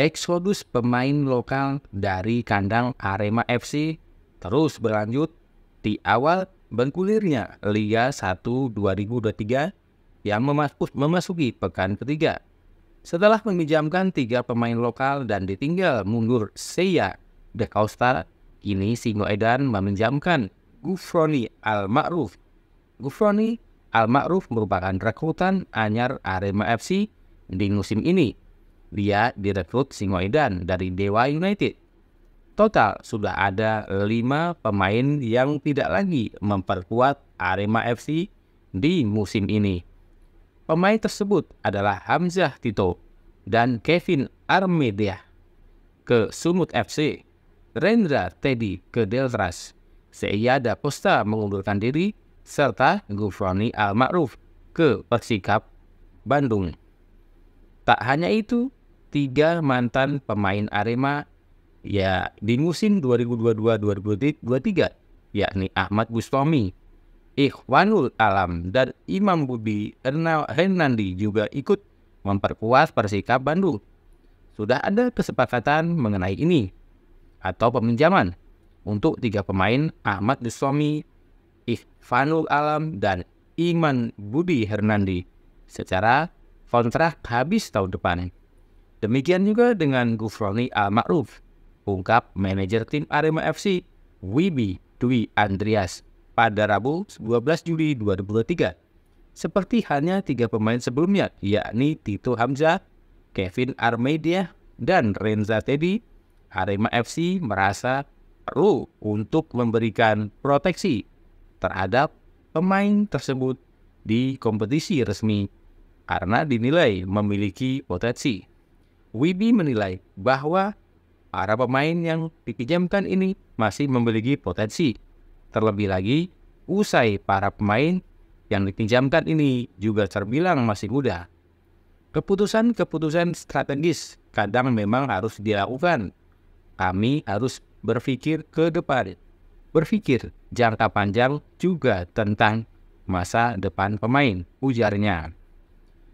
Eksodus pemain lokal dari kandang Arema FC terus berlanjut di awal bengkulirnya Liga 1 2023 yang memasuki pekan ketiga. Setelah meminjamkan tiga pemain lokal dan ditinggal mundur Seiya De Costa, kini Singo Edan meminjamkan Gufroni Al-Ma'ruf. Gufroni Al-Ma'ruf merupakan rekrutan anyar Arema FC di musim ini dia direkrut Singoedan dari Dewa United. Total sudah ada 5 pemain yang tidak lagi memperkuat Arema FC di musim ini. Pemain tersebut adalah Hamzah Tito dan Kevin Armedia ke Sumut FC, Rendra Teddy ke Deltras, seiyada Costa mengundurkan diri, serta Gufroni Al-Ma'ruf ke Persikap, Bandung. Tak hanya itu, tiga mantan pemain Arema ya di musim 2022-2023 yakni Ahmad Bustomi, Ikhwanul Alam dan Imam Budi Hernandi juga ikut memperkuat Persikap Bandung. Sudah ada kesepakatan mengenai ini atau peminjaman untuk tiga pemain Ahmad Bustomi, Ikhwanul Alam dan Iman Budi Hernandi secara kontrak habis tahun depan. Demikian juga dengan Gufroni Al-Ma'ruf, ah, ungkap manajer tim Arema FC, Wibi Dwi Andreas, pada Rabu 12 Juli 2023. Seperti hanya tiga pemain sebelumnya, yakni Tito Hamzah, Kevin Armedia, dan Renza Teddy, Arema FC merasa perlu untuk memberikan proteksi terhadap pemain tersebut di kompetisi resmi karena dinilai memiliki potensi Wibi menilai bahwa para pemain yang dipinjamkan ini masih memiliki potensi. Terlebih lagi, usai para pemain yang dipinjamkan ini juga terbilang masih muda. Keputusan-keputusan strategis kadang memang harus dilakukan. Kami harus berpikir ke depan, berpikir jangka panjang juga tentang masa depan pemain, ujarnya.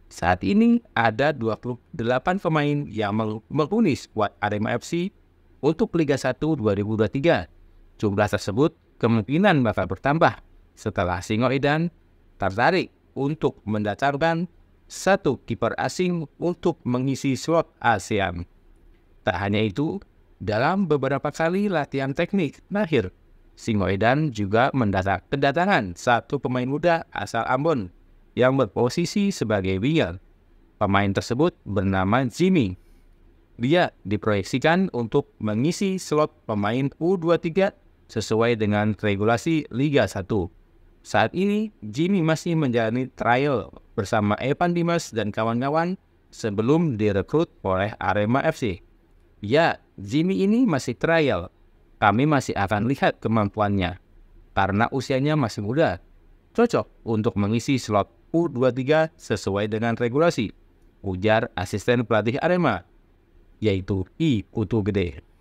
Saat ini ada 28 pemain yang menghuni skuad Arema FC untuk Liga 1 2023. Jumlah tersebut kemungkinan bakal bertambah setelah Singo Edan tertarik untuk mendatarkan satu kiper asing untuk mengisi slot ASEAN. Tak hanya itu, dalam beberapa kali latihan teknik terakhir, Singo Edan juga kedatangan satu pemain muda asal Ambon yang berposisi sebagai winger. Pemain tersebut bernama Jimmy. Dia diproyeksikan untuk mengisi slot pemain U23 sesuai dengan regulasi Liga 1. Saat ini, Jimmy masih menjalani trial bersama Evan Dimas dan kawan-kawan sebelum direkrut oleh Arema FC. Ya, Jimmy ini masih trial. Kami masih akan lihat kemampuannya. Karena usianya masih muda, cocok untuk mengisi slot U23 sesuai dengan regulasi, ujar asisten pelatih Arema, yaitu I Putu Gede.